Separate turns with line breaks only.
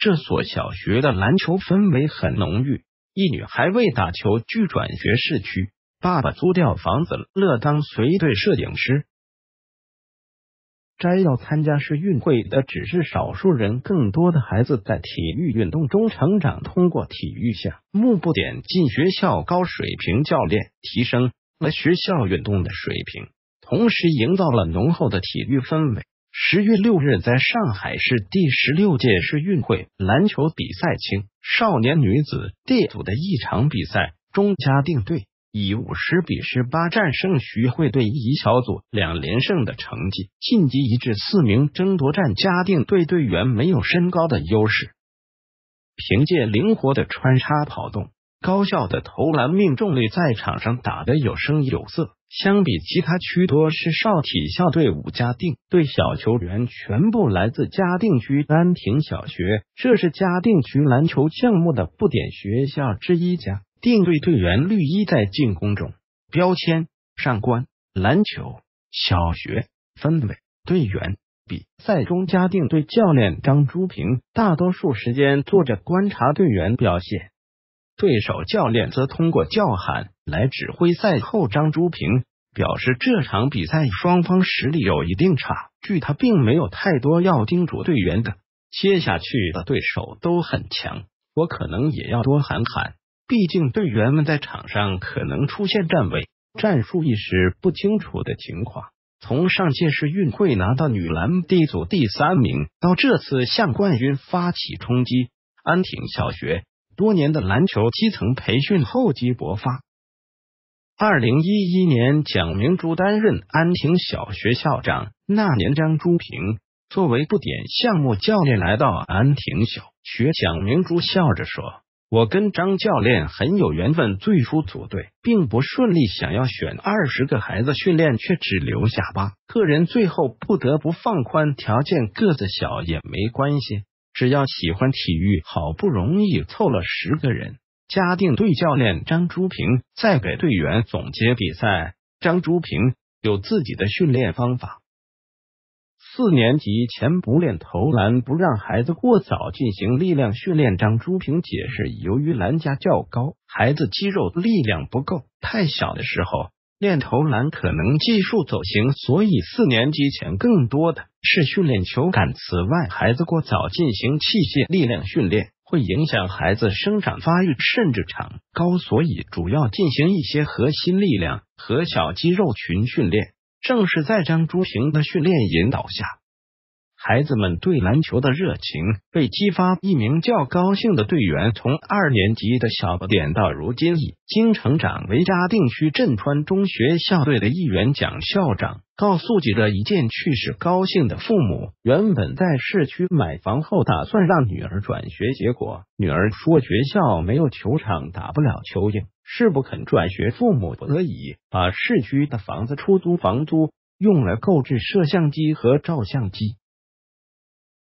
这所小学的篮球氛围很浓郁。一女孩为打球拒转学市区，爸爸租掉房子，乐当随队摄影师。摘要：参加市运会的只是少数人，更多的孩子在体育运动中成长。通过体育项目不点进学校，高水平教练提升了学校运动的水平，同时营造了浓厚的体育氛围。十月六日，在上海市第十六届世运会篮球比赛青少年女子 D 组的一场比赛中，嘉定队以五十比十八战胜徐汇队，以小组两连胜的成绩晋级一至四名争夺战。嘉定队队员没有身高的优势，凭借灵活的穿插跑动。高效的投篮命中率，在场上打得有声有色。相比其他区，多是少体校队。伍嘉定队小球员全部来自嘉定区安亭小学，这是嘉定区篮球项目的不点学校之一。家定队队员绿衣在进攻中。标签：上官篮球小学氛围队员比赛中，嘉定队教练张朱平大多数时间坐着观察队员表现。对手教练则通过叫喊来指挥。赛后，张朱平表示，这场比赛双方实力有一定差，距，他并没有太多要叮嘱队员的。接下去的对手都很强，我可能也要多喊喊，毕竟队员们在场上可能出现站位、战术意识不清楚的情况。从上届市运会拿到女篮第组第三名，到这次向冠军发起冲击，安亭小学。多年的篮球基层培训厚积薄发。二零一一年，蒋明珠担任安亭小学校长。那年，张朱平作为不点项目教练来到安亭小学。蒋明珠笑着说：“我跟张教练很有缘分。最初组队并不顺利，想要选二十个孩子训练，却只留下八个人，最后不得不放宽条件，个子小也没关系。”只要喜欢体育，好不容易凑了十个人。嘉定队教练张朱平在给队员总结比赛。张朱平有自己的训练方法。四年级前不练投篮，不让孩子过早进行力量训练。张朱平解释，由于篮架较高，孩子肌肉力量不够，太小的时候。练投篮可能技术走形，所以四年级前更多的是训练球感。此外，孩子过早进行器械力量训练会影响孩子生长发育，甚至长高。所以主要进行一些核心力量和小肌肉群训练。正是在张朱平的训练引导下。孩子们对篮球的热情被激发。一名叫高兴的队员，从二年级的小不点到如今已经成长为嘉定区镇川中学校队的一员。蒋校长告诉记者，一件趣事：高兴的父母原本在市区买房后，打算让女儿转学，结果女儿说学校没有球场，打不了球，硬是不肯转学。父母不得已把市区的房子出租，房租用来购置摄像机和照相机。